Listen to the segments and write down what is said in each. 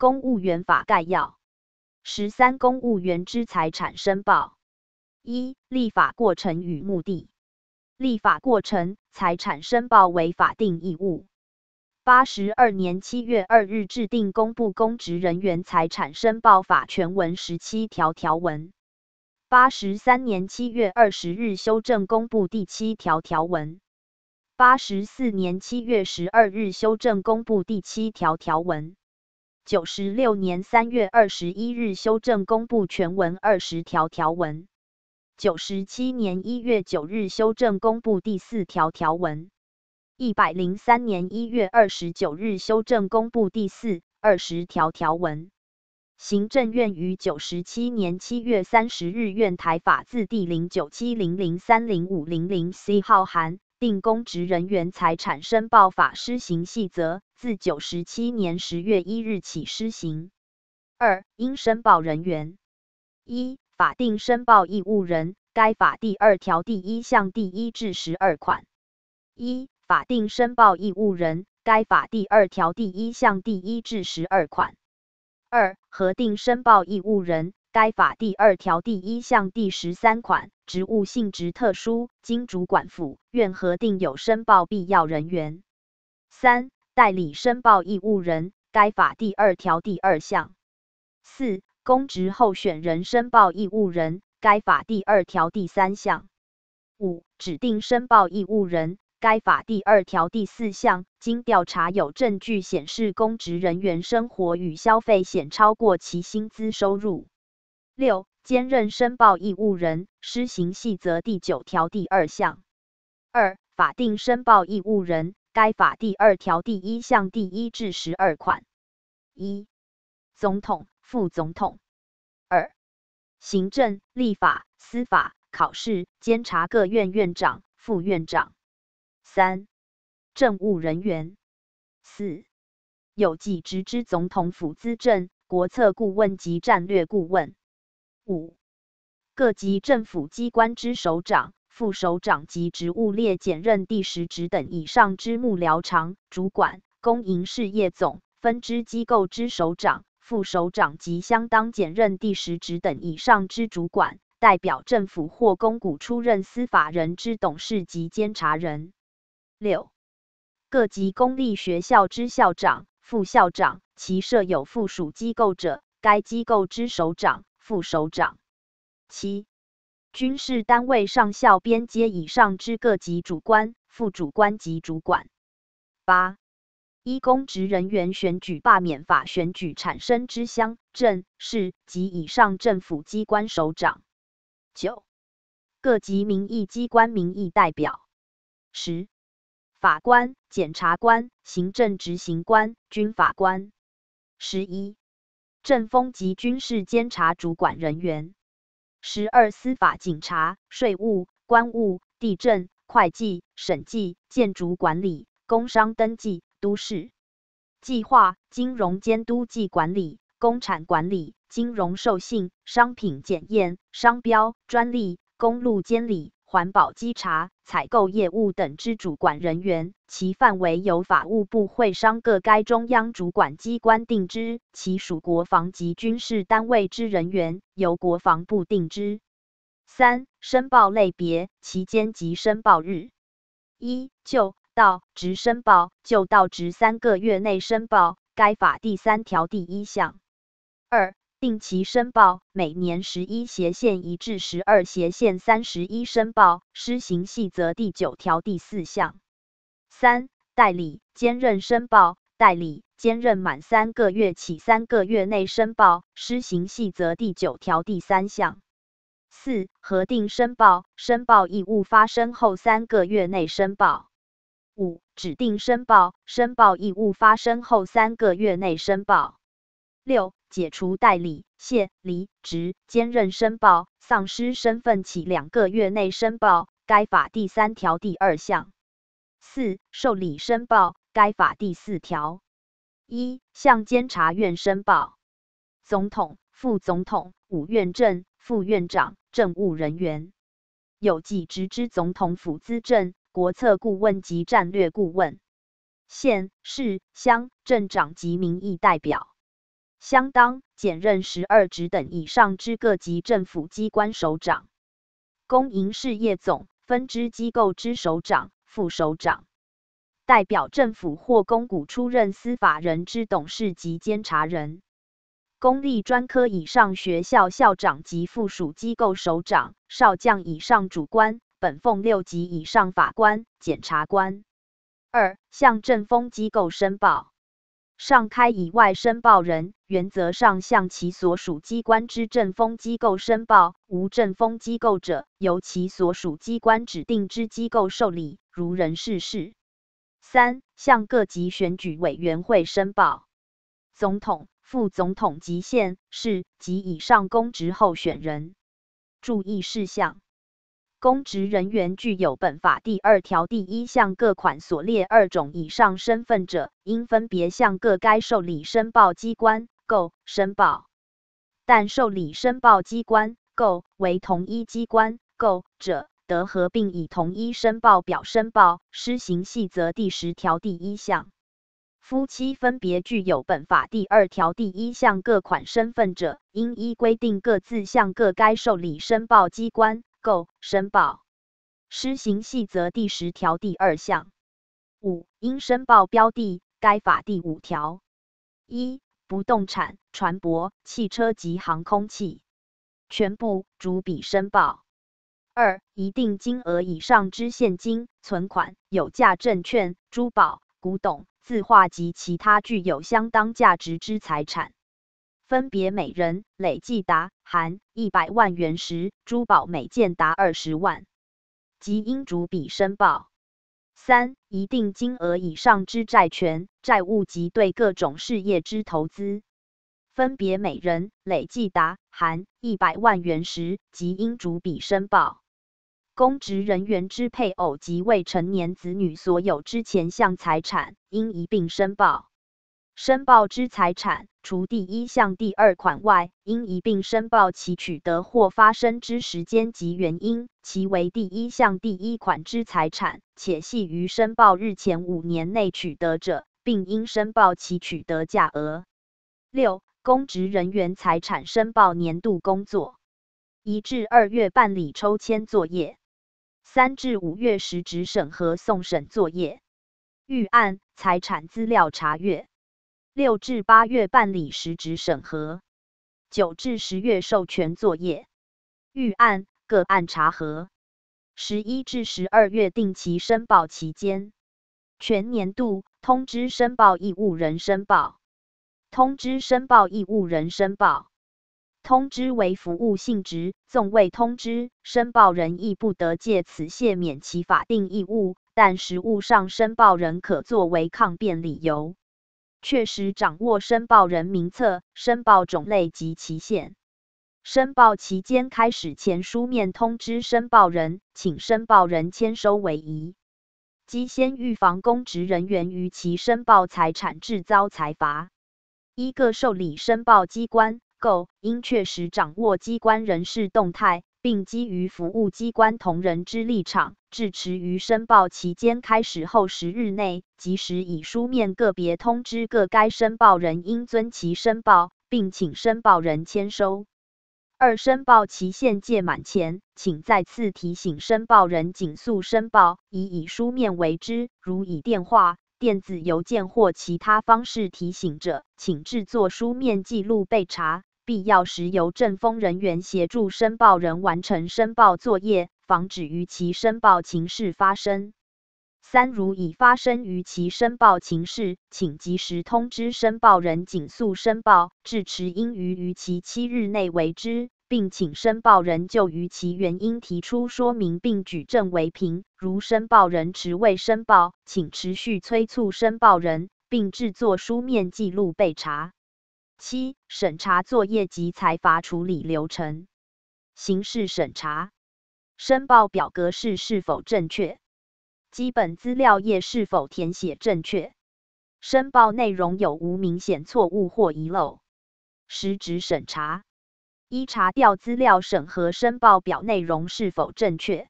《公务员法概要》十三、公务员之财产申报。一、立法过程与目的。立法过程，财产申报为法定义务。八十二年七月二日制定公布《公职人员财产申报法》全文十七条条文。八十三年七月二十日修正公布第七条条文。八十四年七月十二日修正公布第七条条文。九十六年三月二十一日修正公布全文二十条条文。九十七年一月九日修正公布第四条条文。一百零三年一月二十九日修正公布第四二十条条文。行政院于九十七年七月三十日院台法字第零九七零零三零五零零 C 号函定公职人员财产申报法施行细则》。自九十七年十月一日起施行。二、应申报人员：一、法定申报义务人，该法第二条第一项第一至十二款；一、法定申报义务人，该法第二条第一项第一至十二款；二、核定申报义务人，该法第二条第一项第十三款。职务性质特殊，经主管府院核定有申报必要人员。三、代理申报义务人，该法第二条第二项；四、公职候选人申报义务人，该法第二条第三项；五、指定申报义务人，该法第二条第四项。经调查，有证据显示公职人员生活与消费显超过其薪资收入。六、兼任申报义务人，施行细则第九条第二项。二、法定申报义务人。该法第二条第一项第一至十二款：一、总统、副总统；二、行政、立法、司法考试监察各院院长、副院长；三、政务人员；四、有记职之总统府资政、国策顾问及战略顾问；五、各级政府机关之首长。副首长及职务列简任第十职等以上之幕僚长、主管、公营事业总分支机构之首长、副首长及相当简任第十职等以上之主管，代表政府或公股出任司法人之董事及监察人。六、各级公立学校之校长、副校长，其设有附属机构者，该机构之首长、副首长。七。军事单位上校编阶以上之各级主官、副主官及主管。八、依公职人员选举罢免法选举产生之乡镇市级以上政府机关首长。九、各级民意机关民意代表。十、法官、检察官、行政执行官、军法官。十一、政风及军事监察主管人员。十二司法、警察、税务、官务、地震、会计、审计、建筑管理、工商登记、都市计划、金融监督暨管理、工产管理、金融授信、商品检验、商标、专利、公路监理。环保稽查、采购业务等之主管人员，其范围由法务部会商各该中央主管机关定之；其属国防及军事单位之人员，由国防部定之。三、申报类别期间及申报日：一、就到职申报，就到职三个月内申报。该法第三条第一项。二定期申报，每年十一斜线一至十二斜线三十一申报，施行细则第九条第四项。三、代理兼任申报，代理兼任满三个月起三个月内申报，施行细则第九条第三项。四、核定申报，申报义务发生后三个月内申报。五、指定申报，申报义务发生后三个月内申报。六。解除代理、卸离职、兼任申报、丧失身份起两个月内申报。该法第三条第二项。四、受理申报。该法第四条。一、向监察院申报。总统、副总统、五院正、副院长、政务人员，有继职之总统府资政、国策顾问及战略顾问，县、市、乡镇长及民意代表。相当兼任十二职等以上之各级政府机关首长、公营事业总分支机构之首长、副首长，代表政府或公股出任司法人之董事及监察人，公立专科以上学校校长及附属机构首长、少将以上主官、本俸六级以上法官、检察官。二、向政风机构申报。上开以外申报人原则上向其所属机关之政风机构申报，无政风机构者，由其所属机关指定之机构受理，如人事事。三、向各级选举委员会申报总统、副总统及县市及以上公职候选人。注意事项。公职人员具有本法第二条第一项各款所列二种以上身份者，应分别向各该受理申报机关、构申报；但受理申报机关、构为同一机关、购者，得合并以同一申报表申报。施行细则第十条第一项，夫妻分别具有本法第二条第一项各款身份者，应依规定各自向各该受理申报机关。《购申报施行细则》第十条第二项五，应申报标的。该法第五条一，不动产、船舶、汽车及航空器，全部逐笔申报；二，一定金额以上之现金、存款、有价证券、珠宝、古董、字画及其他具有相当价值之财产。分别每人累计达含一百万元时，珠宝每件达二十万，即应逐笔申报。三、一定金额以上之债权、债务及对各种事业之投资，分别每人累计达含一百万元时，即应逐笔申报。公职人员之配偶及未成年子女所有之前项财产，应一并申报。申报之财产，除第一项第二款外，应一并申报其取得或发生之时间及原因。其为第一项第一款之财产，且系于申报日前五年内取得者，并应申报其取得价额。六、公职人员财产申报年度工作：一至二月办理抽签作业；三至五月实职审核送审作业。预案财产资料查阅。六至八月办理实职审核，九至十月授权作业，预案个案查核，十一至十二月定期申报期间，全年度通知申报义务人申报，通知申报义务人申报，通知为服务性质，纵未通知申报人，亦不得借此卸免其法定义务，但实务上申报人可作为抗辩理由。确实掌握申报人名册、申报种类及期限。申报期间开始前，书面通知申报人，请申报人签收为宜。及先预防公职人员逾期申报财产，致遭财罚。一个受理申报机关，够应确实掌握机关人事动态。并基于服务机关同仁之立场，致持于申报期间开始后十日内，及时以书面个别通知各该申报人应遵其申报，并请申报人签收。二、申报期限届满前，请再次提醒申报人，紧速申报，以以书面为之。如以电话、电子邮件或其他方式提醒者，请制作书面记录备查。必要时由政风人员协助申报人完成申报作业，防止逾期申报情事发生。三、如已发生逾期申报情事，请及时通知申报人，紧速申报，至迟应于逾期七日内为之，并请申报人就逾期原因提出说明并举证为凭。如申报人迟未申报，请持续催促申报人，并制作书面记录备查。七、审查作业及财罚处理流程。形式审查：申报表格式是否正确？基本资料页是否填写正确？申报内容有无明显错误或遗漏？实质审查：一查调资料审核申报表内容是否正确？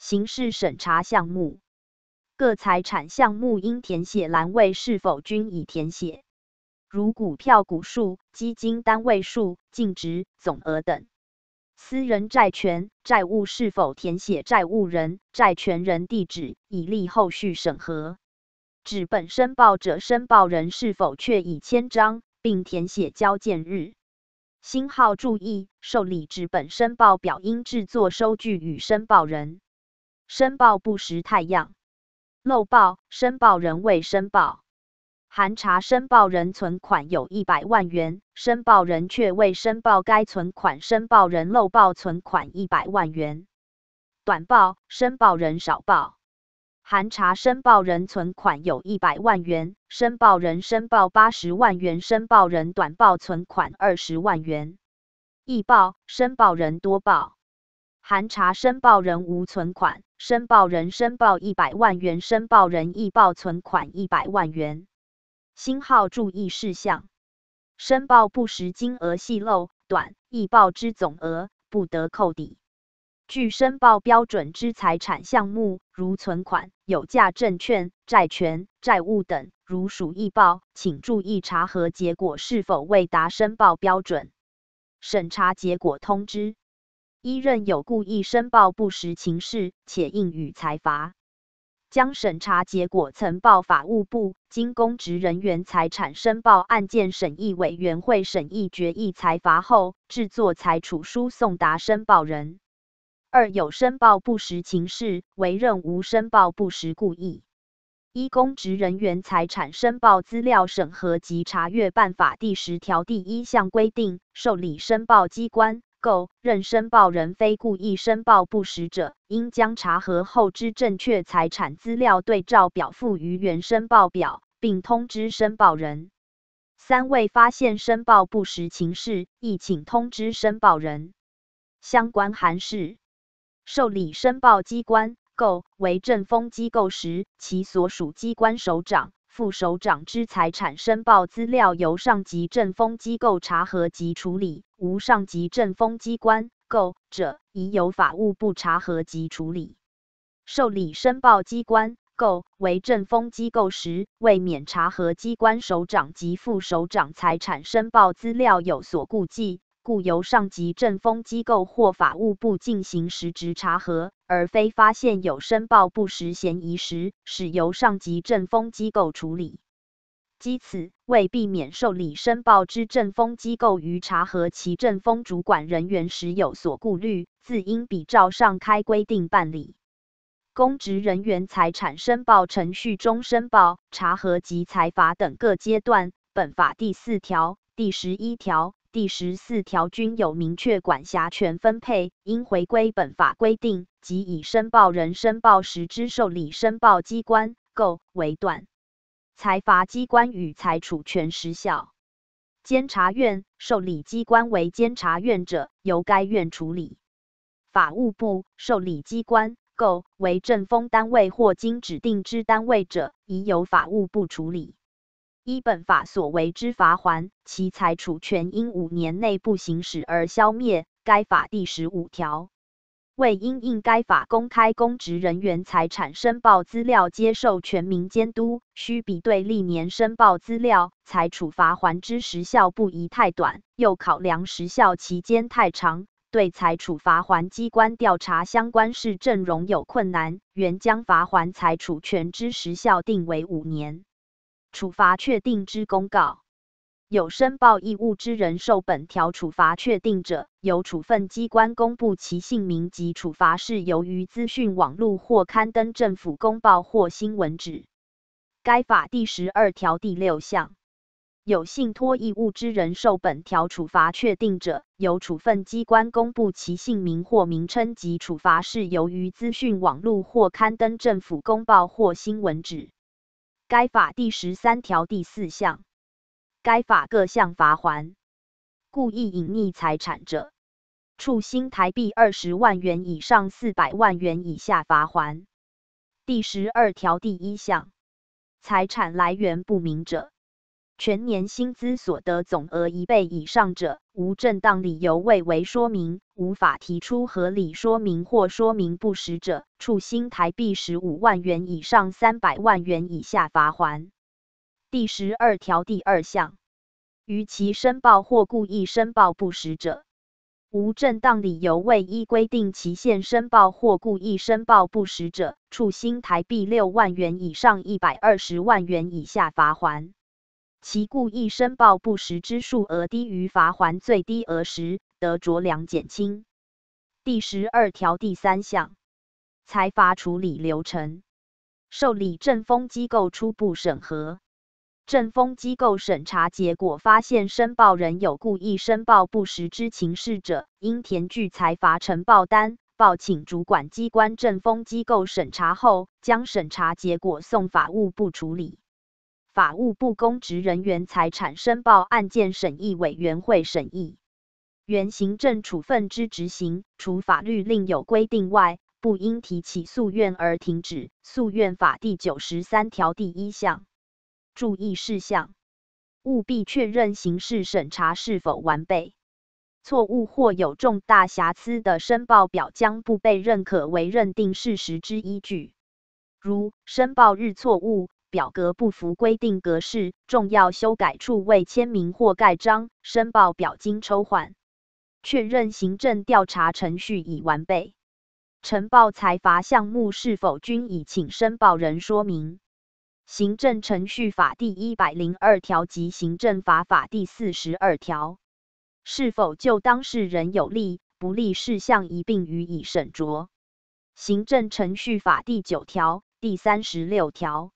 形式审查项目：各财产项目应填写栏位是否均已填写？如股票股数、基金单位数、净值总额等。私人债权债务是否填写债务人、债权人地址，以利后续审核。指本申报者，申报人是否确已签章，并填写交件日。星号注意：受理指本申报表应制作收据与申报人。申报不实，太样漏报，申报人未申报。核查申报人存款有一百万元，申报人却未申报该存款，申报人漏报存款一百万元，短报。申报人少报。核查申报人存款有一百万元，申报人申报八十万元，申报人短报存款二十万元，易报。申报人多报。核查申报人无存款，申报人申报一百万元，申报人易报存款一百万元。星号注意事项：申报不实金额系漏短易报之总额，不得扣抵。据申报标准之财产项目，如存款、有价证券、债权、债务等，如属易报，请注意查核结果是否未达申报标准。审查结果通知：一、任有故意申报不实情事，且应予裁罚。将审查结果呈报法务部，经公职人员财产申报案件审议委员会审议决议裁罚后，制作裁处书送达申报人。二、有申报不实情事，为任无申报不实故意。依公职人员财产申报资料审核及查阅办法第十条第一项规定，受理申报机关。购认申报人非故意申报不实者，应将查核后之正确财产资料对照表附于原申报表，并通知申报人。三未发现申报不实情事，亦请通知申报人。相关函释：受理申报机关购为政风机构时，其所属机关首长。副首长之财产申报资料由上级政风机构查核及处理，无上级政风机关购者，已由法务部查核及处理。受理申报机关购为政风机构时，未免查核机关首长及副首长财产申报资料有所顾忌。故由上级政风机构或法务部进行实质查核，而非发现有申报不实嫌疑时，使由上级政风机构处理。基此为避免受理申报之政风机构于查核其政风主管人员时有所顾虑，自应比照上开规定办理公职人员财产申报程序中申报、查核及裁罚等各阶段。本法第四条、第十一条。第十四条均有明确管辖权分配，应回归本法规定及以申报人申报时之受理申报机关。购为段，财罚机关与裁处权时效，监察院受理机关为监察院者，由该院处理；法务部受理机关购为政风单位或经指定之单位者，已由法务部处理。依本法所为之罚还，其财处权因五年内不行使而消灭。该法第十五条为因应该法公开公职人员财产申报资料，接受全民监督，需比对历年申报资料，财处罚还之时效不宜太短，又考量时效期间太长，对财处罚还机关调查相关事证容有困难，原将罚还财处权之时效定为五年。处罚确定之公告，有申报义务之人受本条处罚确定者，由处分机关公布其姓名及处罚是由于资讯网络或刊登政府公报或新闻纸。该法第十二条第六项，有信托义务之人受本条处罚确定者，由处分机关公布其姓名或名称及处罚是由于资讯网络或刊登政府公报或新闻纸。该法第十三条第四项，该法各项罚还故意隐匿财产者，处新台币二十万元以上四百万元以下罚还第十二条第一项，财产来源不明者。全年薪资所得总额一倍以上者，无正当理由未为说明，无法提出合理说明或说明不实者，处新台币十五万元以上三百万元以下罚款。第十二条第二项，逾期申报或故意申报不实者，无正当理由未依规定期限申报或故意申报不实者，处新台币六万元以上一百二十万元以下罚款。其故意申报不实之数额低于罚还最低额时，得酌量减轻。第十二条第三项财罚处理流程：受理正风机构初步审核，正风机构审查结果发现申报人有故意申报不实之情事者，应填具财罚呈报单，报请主管机关正风机构审查后，将审查结果送法务部处理。法务部公职人员财产申报案件审议委员会审议，原行政处分之执行，除法律另有规定外，不应提起诉愿而停止。诉愿法第九十三条第一项。注意事项：务必确认刑事审查是否完备。错误或有重大瑕疵的申报表，将不被认可为认定事实之依据。如申报日错误。表格不符规定格式，重要修改处未签名或盖章。申报表经抽换，确认行政调查程序已完备。呈报裁罚项目是否均已，请申报人说明。行政程序法第一百零二条及行政法法第四十二条，是否就当事人有利不利事项一并予以审酌？行政程序法第九条、第三十六条。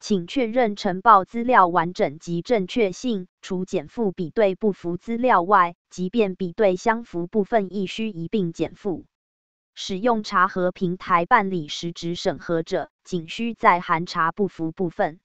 请确认呈报资料完整及正确性，除减负比对不符资料外，即便比对相符部分亦需一并减负。使用查核平台办理实质审核者，仅需在含查不符部分。